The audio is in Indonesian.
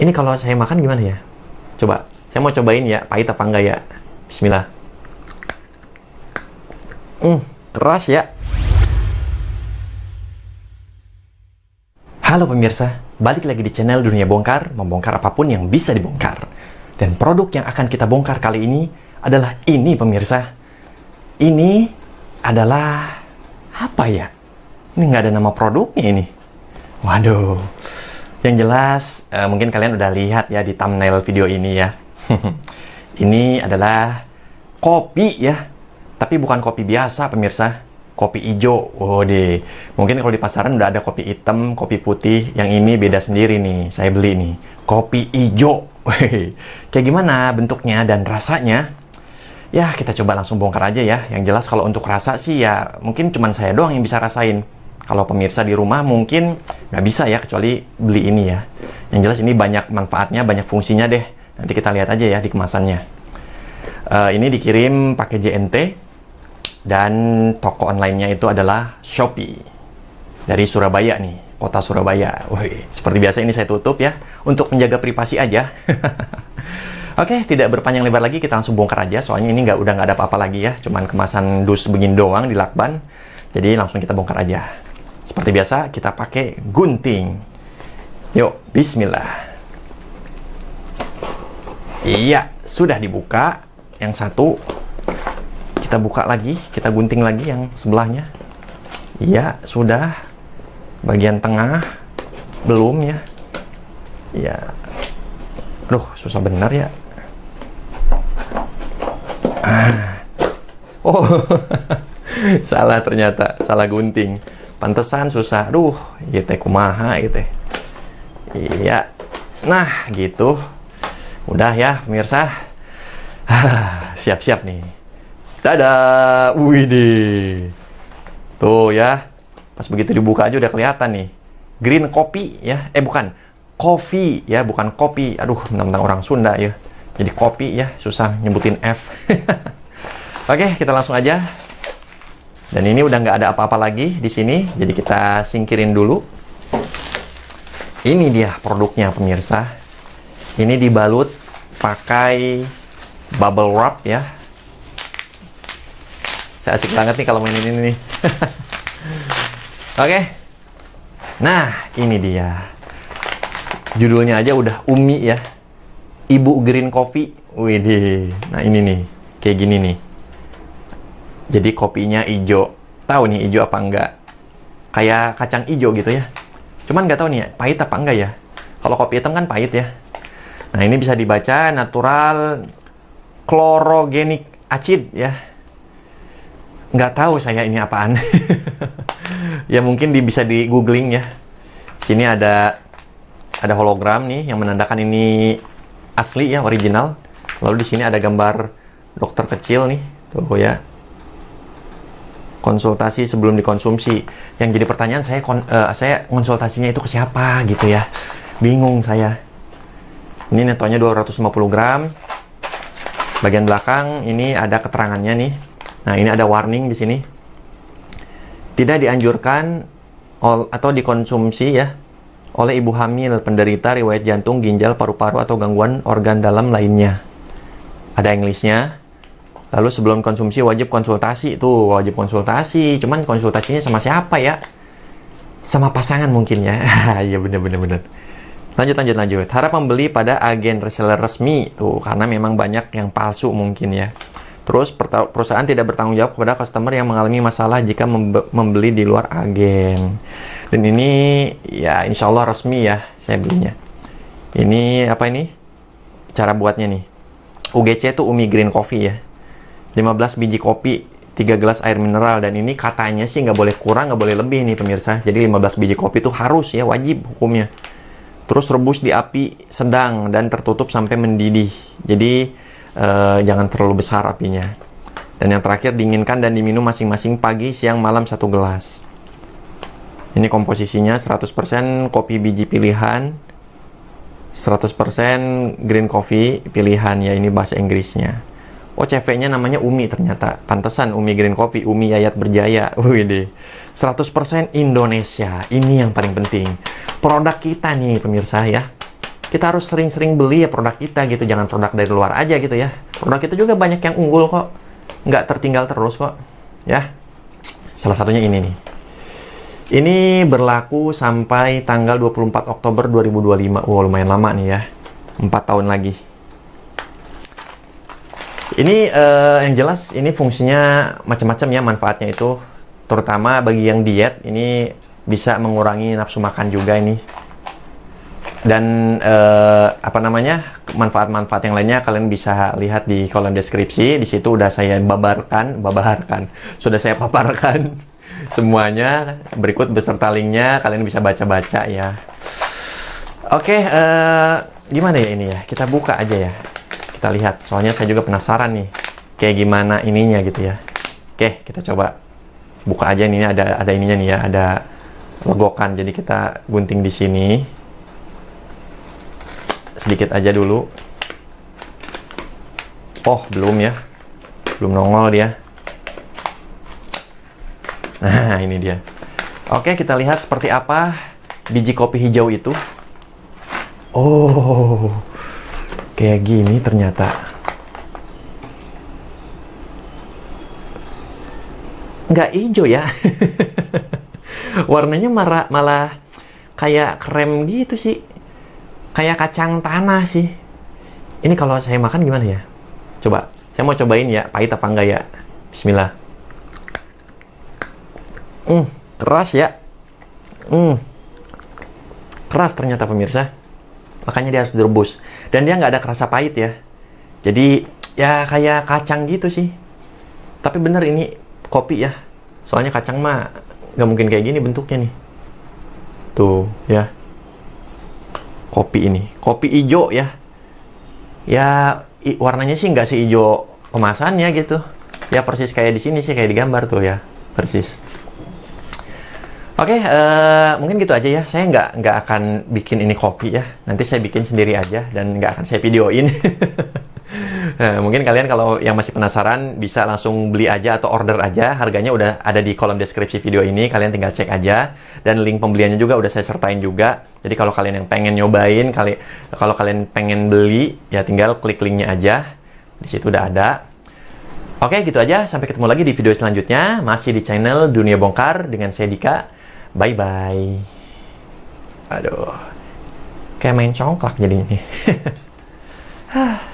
Ini kalau saya makan gimana ya? Coba, saya mau cobain ya, pahit apa enggak ya? Bismillah. Hmm, keras ya. Halo pemirsa, balik lagi di channel Dunia Bongkar, membongkar apapun yang bisa dibongkar. Dan produk yang akan kita bongkar kali ini adalah ini pemirsa. Ini adalah apa ya? Ini nggak ada nama produknya ini. Waduh, yang jelas, uh, mungkin kalian udah lihat ya di thumbnail video ini ya. ini adalah kopi ya, tapi bukan kopi biasa pemirsa. Kopi ijo, oh deh. Mungkin kalau di pasaran udah ada kopi hitam, kopi putih. Yang ini beda sendiri nih, saya beli nih. Kopi ijo. Kayak gimana bentuknya dan rasanya? Ya, kita coba langsung bongkar aja ya. Yang jelas kalau untuk rasa sih ya mungkin cuman saya doang yang bisa rasain kalau pemirsa di rumah mungkin nggak bisa ya, kecuali beli ini ya. Yang jelas ini banyak manfaatnya, banyak fungsinya deh. Nanti kita lihat aja ya di kemasannya. Uh, ini dikirim pakai JNT dan toko online-nya itu adalah Shopee dari Surabaya nih, kota Surabaya. Woy, seperti biasa ini saya tutup ya untuk menjaga privasi aja. Oke, okay, tidak berpanjang lebar lagi, kita langsung bongkar aja. Soalnya ini nggak udah nggak ada apa-apa lagi ya, cuman kemasan dus begini doang di lakban. Jadi langsung kita bongkar aja. Seperti biasa, kita pakai gunting. Yuk, bismillah. Iya, sudah dibuka. Yang satu, kita buka lagi. Kita gunting lagi yang sebelahnya. Iya, sudah. Bagian tengah, belum ya. Iya. Aduh, susah benar ya. Ah. Oh, salah ternyata. Salah gunting pantesan susah aduh ya kumaha ya iya nah gitu udah ya pemirsa siap-siap nih dadah widih tuh ya pas begitu dibuka aja udah kelihatan nih green kopi ya eh bukan kopi ya bukan kopi aduh tentang orang Sunda ya jadi kopi ya susah nyebutin F oke kita langsung aja dan ini udah nggak ada apa-apa lagi di sini, jadi kita singkirin dulu. Ini dia produknya pemirsa. Ini dibalut pakai bubble wrap ya. Saya asik banget nih kalau mainin ini nih. Oke. Okay. Nah, ini dia. Judulnya aja udah Umi ya. Ibu Green Coffee. Wih, Nah, ini nih. Kayak gini nih. Jadi kopinya hijau. Tahu nih hijau apa enggak? Kayak kacang hijau gitu ya. Cuman nggak tahu nih pahit apa enggak ya. Kalau kopi hitam kan pahit ya. Nah, ini bisa dibaca natural chlorogenic acid ya. Nggak tahu saya ini apaan. ya mungkin di, bisa di googling ya. Sini ada ada hologram nih yang menandakan ini asli ya original. Lalu di sini ada gambar dokter kecil nih, tuh ya konsultasi sebelum dikonsumsi. Yang jadi pertanyaan saya kon, uh, saya konsultasinya itu ke siapa gitu ya. Bingung saya. Ini netonya 250 gram. Bagian belakang ini ada keterangannya nih. Nah, ini ada warning di sini. Tidak dianjurkan atau dikonsumsi ya oleh ibu hamil, penderita riwayat jantung, ginjal, paru-paru atau gangguan organ dalam lainnya. Ada Inggrisnya. Lalu sebelum konsumsi wajib konsultasi tuh, wajib konsultasi. Cuman konsultasinya sama siapa ya? Sama pasangan mungkin ya. Iya bener bener bener. Lanjut lanjut lanjut. Harap membeli pada agen reseller resmi tuh, karena memang banyak yang palsu mungkin ya. Terus perusahaan tidak bertanggung jawab kepada customer yang mengalami masalah jika membeli di luar agen. Dan ini ya insya Allah resmi ya saya belinya. Ini apa ini? Cara buatnya nih. UGC itu Umi Green Coffee ya 15 biji kopi 3 gelas air mineral dan ini katanya sih nggak boleh kurang nggak boleh lebih nih pemirsa jadi 15 biji kopi itu harus ya wajib hukumnya terus rebus di api sedang dan tertutup sampai mendidih jadi eh, jangan terlalu besar apinya dan yang terakhir dinginkan dan diminum masing-masing pagi siang malam satu gelas ini komposisinya 100% kopi biji pilihan 100% green coffee pilihan ya ini bahasa Inggrisnya Oh CV-nya namanya Umi ternyata. Pantesan Umi Green Kopi Umi Yayat Berjaya. Wih 100% Indonesia. Ini yang paling penting. Produk kita nih pemirsa ya. Kita harus sering-sering beli ya produk kita gitu. Jangan produk dari luar aja gitu ya. Produk kita juga banyak yang unggul kok. Nggak tertinggal terus kok. Ya. Salah satunya ini nih. Ini berlaku sampai tanggal 24 Oktober 2025. Wow, lumayan lama nih ya. 4 tahun lagi ini uh, yang jelas ini fungsinya macam-macam ya manfaatnya itu terutama bagi yang diet ini bisa mengurangi nafsu makan juga ini dan uh, apa namanya manfaat-manfaat yang lainnya kalian bisa lihat di kolom deskripsi di situ udah saya babarkan babarkan sudah saya paparkan semuanya berikut beserta linknya kalian bisa baca-baca ya oke okay, uh, eh, gimana ya ini ya kita buka aja ya kita lihat soalnya saya juga penasaran nih kayak gimana ininya gitu ya oke kita coba buka aja ini ada ada ininya nih ya ada legokan jadi kita gunting di sini sedikit aja dulu oh belum ya belum nongol dia nah ini dia oke kita lihat seperti apa biji kopi hijau itu oh kayak gini ternyata nggak hijau ya warnanya marah, malah kayak krem gitu sih kayak kacang tanah sih ini kalau saya makan gimana ya coba saya mau cobain ya pahit apa enggak ya bismillah hmm keras ya hmm keras ternyata pemirsa makanya dia harus direbus dan dia nggak ada kerasa pahit ya jadi ya kayak kacang gitu sih tapi bener ini kopi ya soalnya kacang mah nggak mungkin kayak gini bentuknya nih tuh ya kopi ini kopi ijo ya ya warnanya sih nggak sih ijo kemasannya gitu ya persis kayak di sini sih kayak di gambar tuh ya persis Oke, okay, uh, eh, mungkin gitu aja ya. Saya nggak nggak akan bikin ini kopi ya. Nanti saya bikin sendiri aja dan nggak akan saya videoin. uh, mungkin kalian kalau yang masih penasaran bisa langsung beli aja atau order aja. Harganya udah ada di kolom deskripsi video ini. Kalian tinggal cek aja dan link pembeliannya juga udah saya sertain juga. Jadi kalau kalian yang pengen nyobain, kali kalau kalian pengen beli ya tinggal klik linknya aja. Di situ udah ada. Oke, gitu aja. Sampai ketemu lagi di video selanjutnya. Masih di channel Dunia Bongkar dengan saya Dika bye bye aduh kayak main congklak jadinya nih